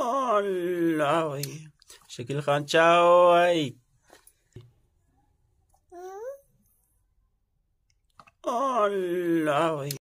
Oh, la, Hola, güey. el Khan, chao, ¿Mm? Oh, la, güey.